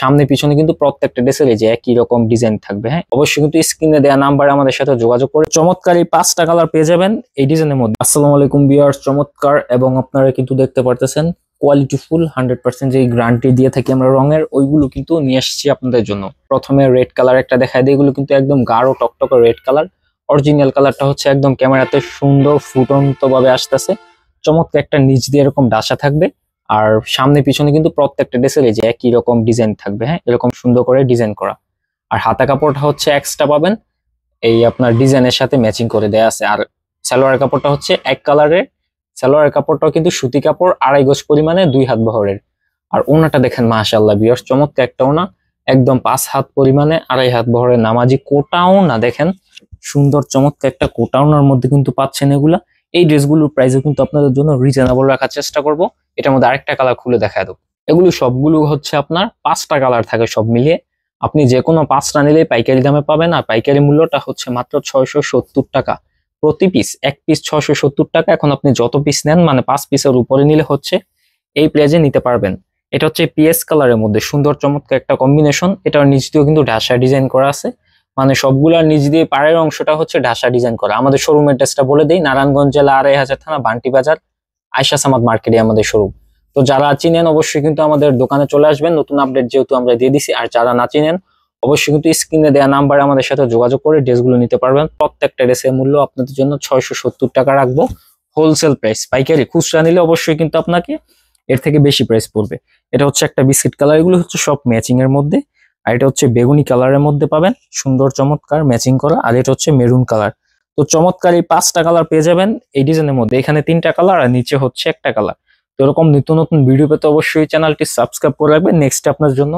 সামনে পিছনে কিন্তু প্রত্যেকটা ড্রেসের যে একই রকম ডিজাইন থাকবে হ্যাঁ অবশ্যই কিন্তু স্ক্রিনে দেওয়া নাম্বার আমাদের সাথে যোগাযোগ করে চমৎকার এই পাঁচটা কালার পেয়ে যাবেন এই ডিজাইনের মধ্যে আসসালামু আলাইকুম বিয়ার চমৎকার এবং আপনারা কিন্তু দেখতে পারতেছেন কোয়ালিটি ফুল হান্ড্রেড পার্সেন্ট যে গ্রান্টি দিয়ে থাকি আমরা রঙের ওইগুলো কিন্তু নিয়ে আসছি আপনাদের জন্য প্রথমে রেড কালার একটা দেখায় দিই এগুলো কিন্তু একদম গাঢ় টকটক রেড কালার অরিজিনাল কালারটা হচ্ছে একদম ক্যামেরাতে সুন্দর ফুটন্তভাবে আসতেছে চমৎকার একটা নিচ দিয়ে এরকম ডাসা থাকবে আর সামনে পিছনে কিন্তু প্রত্যেকটা ড্রেসেরই যে একই রকম ডিজাইন থাকবে হ্যাঁ এরকম সুন্দর করে ডিজাইন করা আর হাতা কাপড়টা হচ্ছে এক্সট্রা পাবেন এই আপনার ডিজাইনের সাথে ম্যাচিং করে দেয়া আছে আর সালোয়ার কাপড়টা হচ্ছে এক কালারের সালোয়ার কাপড়টাও কিন্তু সুতি কাপড় আড়াই গোছ পরিমাণে দুই হাত বহরের আর ওনাটা দেখেন মাশাল্লাহ বিয়স চমৎকার একটা ওনা একদম পাঁচ হাত পরিমাণে আড়াই হাত বহরের নামাজি কোটাও না দেখেন সুন্দর চমৎকার একটা কোটাওনার মধ্যে কিন্তু পাচ্ছেন এগুলা এই ড্রেসগুলোর প্রাইসও কিন্তু আপনাদের জন্য রিজনেবল রাখার চেষ্টা করব এটার মধ্যে আরেকটা কালার খুলে দেখা দেবো এগুলো সবগুলো হচ্ছে আপনার পাঁচটা কালার থাকে সব মিলিয়ে আপনি যে কোনো পাঁচটা নিলে পাইকারি দামে পাবেন আর পাইকারি মূল্যটা হচ্ছে মাত্র ছয়শো সত্তর টাকা প্রতি পিস এক পিস ছশো সত্তর টাকা এখন আপনি যত পিস নেন মানে পাঁচ পিসের উপরে নিলে হচ্ছে এই প্লেজে নিতে পারবেন এটা হচ্ছে পিএস কালারের মধ্যে সুন্দর চমৎকার একটা কম্বিনেশন এটার নিচ দিয়েও কিন্তু ঢাসা ডিজাইন করা আছে মানে সবগুলা নিজ দিয়ে পাড়ের অংশটা হচ্ছে ঢাসা ডিজাইন করা আমাদের শোরুম ড্রেসটা বলে দিই নারায়ণগঞ্জ জেলা আড়াই হাজার থানা বান্টি বাজার আয়সা সামাদ মার্কেটে আমাদের শোরুম তো যারা চিনেন অবশ্যই কিন্তু আমাদের দোকানে চলে আসবেন নতুন আপডেট যেহেতু আমরা দিয়ে দিছি আর যারা না চিনেন অবশ্যই কিন্তু স্ক্রিনে দেওয়া নাম্বারে আমাদের সাথে যোগাযোগ করে ড্রেসগুলো নিতে পারবেন প্রত্যেকটা ড্রেসের মূল্য আপনাদের জন্য ছয়শো টাকা রাখবো হোলসেল প্রাইস পাইকারি খুচরা নিলে অবশ্যই কিন্তু আপনাকে এর থেকে বেশি প্রাইস পড়বে এটা হচ্ছে একটা বিস্কিট কালার এগুলো হচ্ছে সব ম্যাচিং এর মধ্যে আর এটা হচ্ছে বেগুনি কালারের মধ্যে পাবেন সুন্দর চমৎকার ম্যাচিং করা আর এটা হচ্ছে মেরুন কালার তো চমৎকার এই পাঁচটা কালার পেয়ে যাবেন এই ডিজাইনের মধ্যে এখানে তিনটা কালার আর নিচে হচ্ছে একটা কালার তো এরকম নিত্য নতুন ভিডিও পেতে অবশ্যই চ্যানেলটি সাবস্ক্রাইব করে রাখবেন নেক্সট আপনার জন্য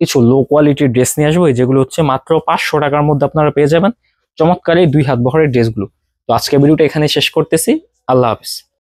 কিছু লো কোয়ালিটির ড্রেস নিয়ে আসবো যেগুলো হচ্ছে মাত্র পাঁচশো টাকার মধ্যে আপনারা পেয়ে যাবেন চমৎকার এই দুই হাত বহরের ড্রেসগুলো তো আজকে ভিডিওটা এখানে শেষ করতেছি আল্লাহ হাফিজ